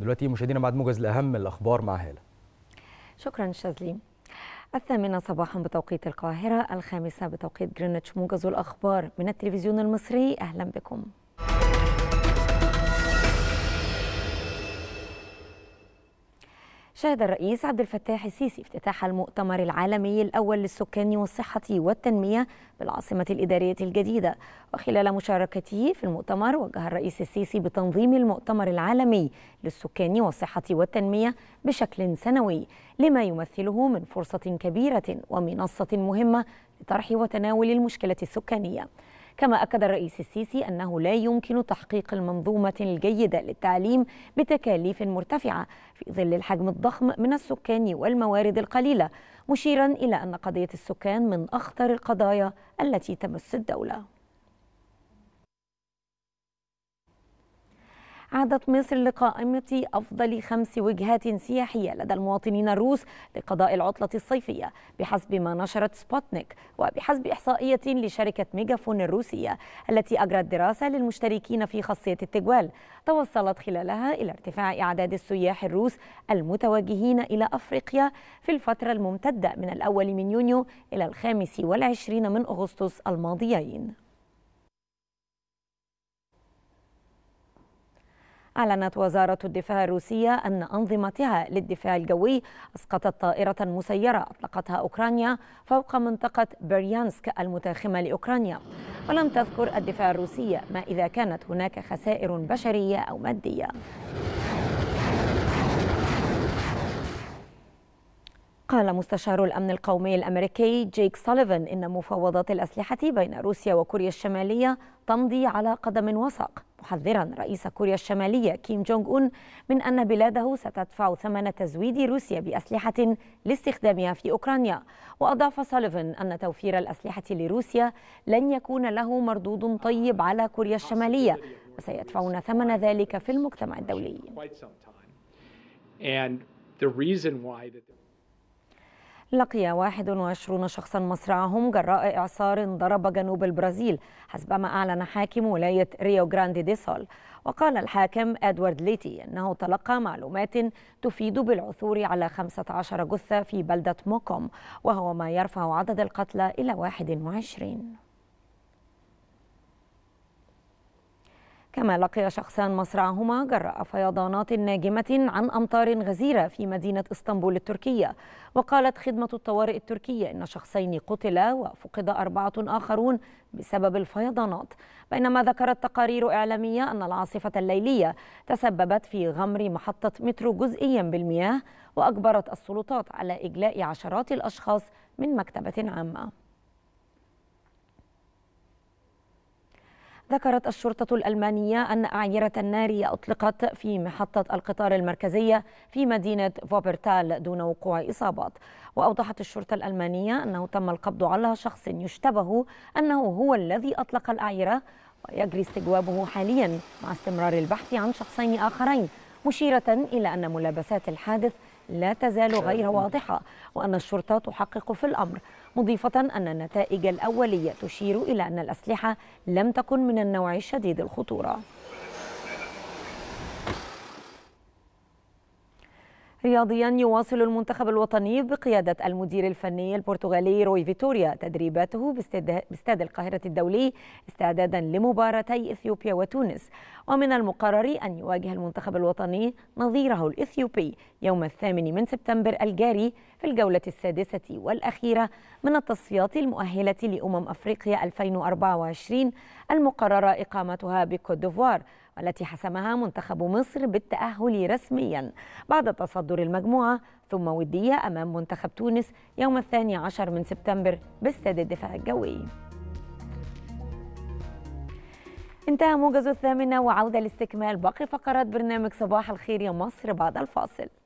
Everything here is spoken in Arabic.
دلوقتي مشاهدينا بعد موجز لاهم الاخبار مع هاله شكرا شاذلي الثامنة صباحا بتوقيت القاهرة الخامسة بتوقيت جرينتش موجز الأخبار من التلفزيون المصري أهلا بكم شهد الرئيس عبد الفتاح السيسي افتتاح المؤتمر العالمي الأول للسكان والصحة والتنمية بالعاصمة الإدارية الجديدة وخلال مشاركته في المؤتمر وجه الرئيس السيسي بتنظيم المؤتمر العالمي للسكان والصحة والتنمية بشكل سنوي لما يمثله من فرصة كبيرة ومنصة مهمة لطرح وتناول المشكلة السكانية كما أكد الرئيس السيسي أنه لا يمكن تحقيق المنظومة الجيدة للتعليم بتكاليف مرتفعة في ظل الحجم الضخم من السكان والموارد القليلة مشيرا إلى أن قضية السكان من أخطر القضايا التي تمس الدولة عادت مصر لقائمة أفضل خمس وجهات سياحية لدى المواطنين الروس لقضاء العطلة الصيفية بحسب ما نشرت سبوتنيك وبحسب إحصائية لشركة ميجافون الروسية التي أجرت دراسة للمشتركين في خاصية التجوال توصلت خلالها إلى ارتفاع أعداد السياح الروس المتوجهين إلى أفريقيا في الفترة الممتدة من الأول من يونيو إلى الخامس والعشرين من أغسطس الماضيين أعلنت وزارة الدفاع الروسية أن أنظمتها للدفاع الجوي أسقطت طائرة مسيرة أطلقتها أوكرانيا فوق منطقة بريانسك المتاخمة لأوكرانيا ولم تذكر الدفاع الروسية ما إذا كانت هناك خسائر بشرية أو مادية قال مستشار الأمن القومي الأمريكي جيك سوليفان إن مفاوضات الأسلحة بين روسيا وكوريا الشمالية تمضي على قدم وساق محذرا رئيس كوريا الشمالية كيم جونج أون من أن بلاده ستدفع ثمن تزويد روسيا بأسلحة لاستخدامها في أوكرانيا وأضاف سوليفان أن توفير الأسلحة لروسيا لن يكون له مردود طيب على كوريا الشمالية وسيدفعون ثمن ذلك في المجتمع الدولي لقي 21 شخصا مصرعهم جراء إعصار ضرب جنوب البرازيل حسبما أعلن حاكم ولاية ريو جراندي دي سول وقال الحاكم أدوارد ليتي أنه تلقى معلومات تفيد بالعثور على 15 جثة في بلدة موكوم وهو ما يرفع عدد القتلى إلى 21 كما لقي شخصان مصرعهما جراء فيضانات ناجمة عن أمطار غزيرة في مدينة إسطنبول التركية وقالت خدمة الطوارئ التركية إن شخصين قتلا وفقد أربعة آخرون بسبب الفيضانات بينما ذكرت تقارير إعلامية أن العاصفة الليلية تسببت في غمر محطة مترو جزئيا بالمياه وأجبرت السلطات على إجلاء عشرات الأشخاص من مكتبة عامة ذكرت الشرطة الألمانية أن أعيرة النار أطلقت في محطة القطار المركزية في مدينة فوبرتال دون وقوع إصابات وأوضحت الشرطة الألمانية أنه تم القبض على شخص يشتبه أنه هو الذي أطلق الأعيرة ويجري استجوابه حاليا مع استمرار البحث عن شخصين آخرين مشيرة إلى أن ملابسات الحادث لا تزال غير واضحة وأن الشرطة تحقق في الأمر مضيفة أن النتائج الأولية تشير إلى أن الأسلحة لم تكن من النوع شديد الخطورة رياضيا يواصل المنتخب الوطني بقيادة المدير الفني البرتغالي روي فيتوريا تدريباته باستاد القاهرة الدولي استعدادا لمباراتي إثيوبيا وتونس ومن المقرر أن يواجه المنتخب الوطني نظيره الإثيوبي يوم الثامن من سبتمبر الجاري في الجولة السادسة والأخيرة من التصفيات المؤهلة لأمم أفريقيا 2024 المقررة إقامتها بكوت ديفوار والتي حسمها منتخب مصر بالتأهل رسميا بعد تصدر المجموعة ثم ودية أمام منتخب تونس يوم الثاني عشر من سبتمبر باستاد الدفاع الجوي انتهى موجز الثامنة وعودة لاستكمال باقي فقرات برنامج صباح الخير يا مصر بعد الفاصل